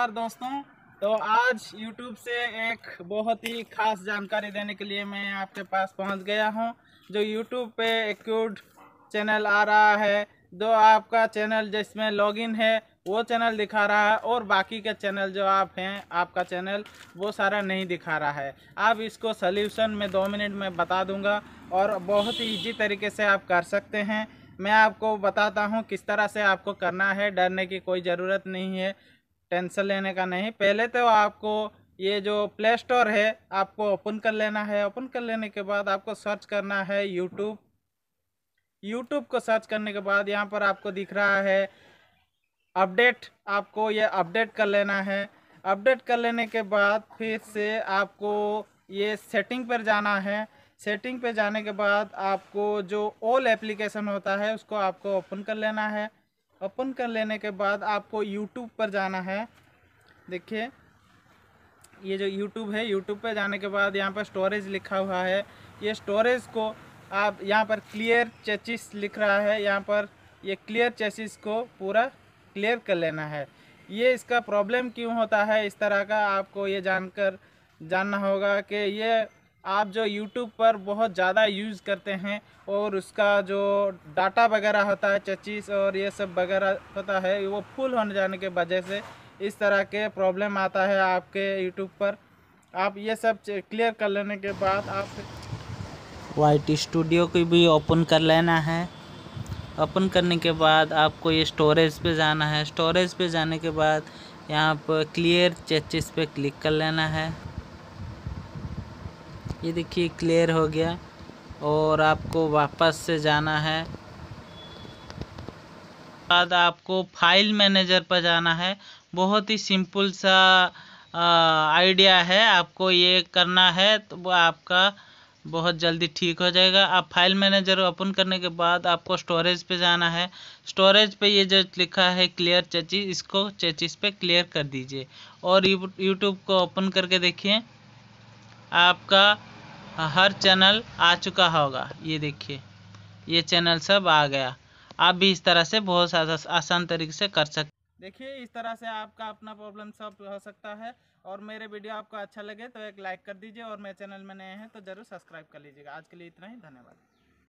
नमस्कार दोस्तों तो आज YouTube से एक बहुत ही खास जानकारी देने के लिए मैं आपके पास पहुंच गया हूं जो YouTube पे एक चैनल आ रहा है जो आपका चैनल जिसमें लॉगिन है वो चैनल दिखा रहा है और बाकी के चैनल जो आप हैं आपका चैनल वो सारा नहीं दिखा रहा है आप इसको सल्यूशन में दो मिनट में बता दूंगा और बहुत ही ईजी तरीके से आप कर सकते हैं मैं आपको बताता हूँ किस तरह से आपको करना है डरने की कोई ज़रूरत नहीं है टेंशन लेने का नहीं पहले तो आपको ये जो प्ले स्टोर है आपको ओपन कर लेना है ओपन कर लेने के बाद आपको सर्च करना है यूट्यूब यूट्यूब को सर्च करने के बाद यहाँ पर आपको दिख रहा है अपडेट आपको ये अपडेट कर लेना है अपडेट कर लेने के बाद फिर से आपको ये सेटिंग पर जाना है सेटिंग पर जाने के बाद आपको जो ऑल एप्लीकेशन होता है उसको आपको ओपन कर लेना है ओपन कर लेने के बाद आपको यूट्यूब पर जाना है देखिए ये जो यूट्यूब है यूट्यूब पर जाने के बाद यहाँ पर स्टोरेज लिखा हुआ है ये स्टोरेज को आप यहाँ पर क्लियर चेचिस लिख रहा है यहाँ पर ये क्लियर चेचिस को पूरा क्लियर कर लेना है ये इसका प्रॉब्लम क्यों होता है इस तरह का आपको ये जानकर जानना होगा कि ये आप जो YouTube पर बहुत ज़्यादा यूज़ करते हैं और उसका जो डाटा वगैरह होता है चचीस और ये सब वगैरह होता है वो फुल होने जाने के वजह से इस तरह के प्रॉब्लम आता है आपके YouTube पर आप ये सब क्लियर कर लेने के बाद आप टी स्टूडियो को भी ओपन कर लेना है ओपन करने के बाद आपको ये स्टोरेज पे जाना है स्टोरेज पे जाने के बाद यहाँ पर क्लियर चचिस पे क्लिक कर लेना है ये देखिए क्लियर हो गया और आपको वापस से जाना है बाद आपको फाइल मैनेजर पर जाना है बहुत ही सिंपल सा आइडिया है आपको ये करना है तो वो आपका बहुत जल्दी ठीक हो जाएगा आप फाइल मैनेजर ओपन करने के बाद आपको स्टोरेज पे जाना है स्टोरेज पे ये जो लिखा है क्लियर चेचिस इसको चेचिस पे क्लियर कर दीजिए और यूट्यूब को ओपन करके देखिए आपका हाँ, हर चैनल आ चुका होगा ये देखिए ये चैनल सब आ गया आप भी इस तरह से बहुत आसान तरीके से कर सकते देखिए इस तरह से आपका अपना प्रॉब्लम सॉल्व हो सकता है और मेरे वीडियो आपको अच्छा लगे तो एक लाइक कर दीजिए और मेरे चैनल में नए हैं तो ज़रूर सब्सक्राइब कर लीजिएगा आज के लिए इतना ही धन्यवाद